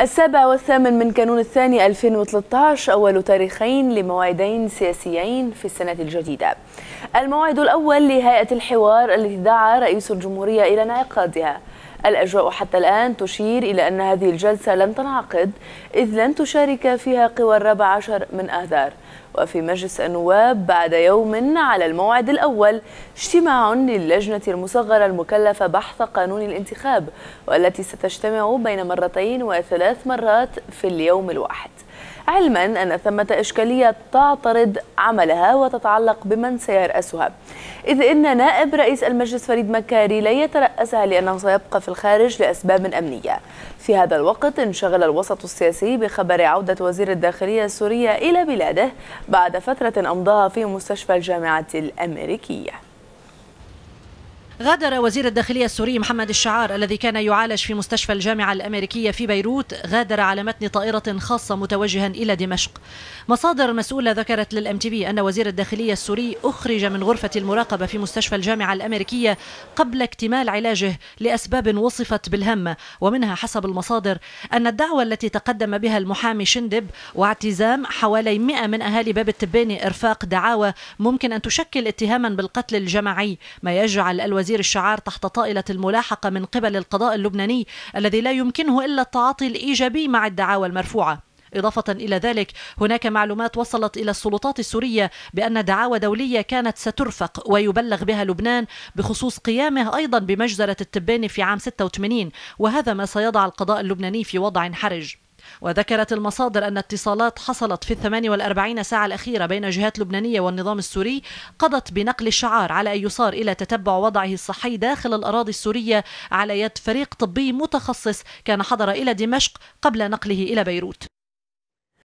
السابع والثامن من كانون الثاني 2013 أول تاريخين لموعدين سياسيين في السنة الجديدة الموعد الأول لهيئة الحوار التي دعا رئيس الجمهورية إلى انعقادها الأجواء حتى الآن تشير إلى أن هذه الجلسة لن تنعقد إذ لن تشارك فيها قوى الرابع عشر من آذار وفي مجلس النواب بعد يوم على الموعد الأول اجتماع للجنة المصغرة المكلفة بحث قانون الانتخاب والتي ستجتمع بين مرتين وثلاث مرات في اليوم الواحد علما أن ثمة إشكالية تعترض عملها وتتعلق بمن سيرأسها إذ إن نائب رئيس المجلس فريد مكاري لا يترأسها لأنه سيبقى في الخارج لأسباب أمنية في هذا الوقت انشغل الوسط السياسي بخبر عودة وزير الداخلية السورية إلى بلاده بعد فترة أمضاها في مستشفى الجامعة الأمريكية غادر وزير الداخلية السوري محمد الشعار الذي كان يعالج في مستشفى الجامعة الأمريكية في بيروت غادر على متن طائرة خاصة متوجها إلى دمشق مصادر مسؤولة ذكرت للأم تي بي أن وزير الداخلية السوري أخرج من غرفة المراقبة في مستشفى الجامعة الأمريكية قبل اكتمال علاجه لأسباب وصفت بالهمة ومنها حسب المصادر أن الدعوة التي تقدم بها المحامي شندب واعتزام حوالي 100 من أهالي باب التباني إرفاق دعاوى ممكن أن تشكل اتهاما بالقتل الجماعي ما يجعل الوزير وزير الشعار تحت طائلة الملاحقة من قبل القضاء اللبناني الذي لا يمكنه إلا التعاطي الإيجابي مع الدعاوى المرفوعة إضافة إلى ذلك هناك معلومات وصلت إلى السلطات السورية بأن دعاوى دولية كانت سترفق ويبلغ بها لبنان بخصوص قيامه أيضا بمجزرة التباني في عام 86 وهذا ما سيضع القضاء اللبناني في وضع حرج وذكرت المصادر أن اتصالات حصلت في والأربعين ساعة الأخيرة بين جهات لبنانية والنظام السوري قضت بنقل الشعار على أن يصار إلى تتبع وضعه الصحي داخل الأراضي السورية على يد فريق طبي متخصص كان حضر إلى دمشق قبل نقله إلى بيروت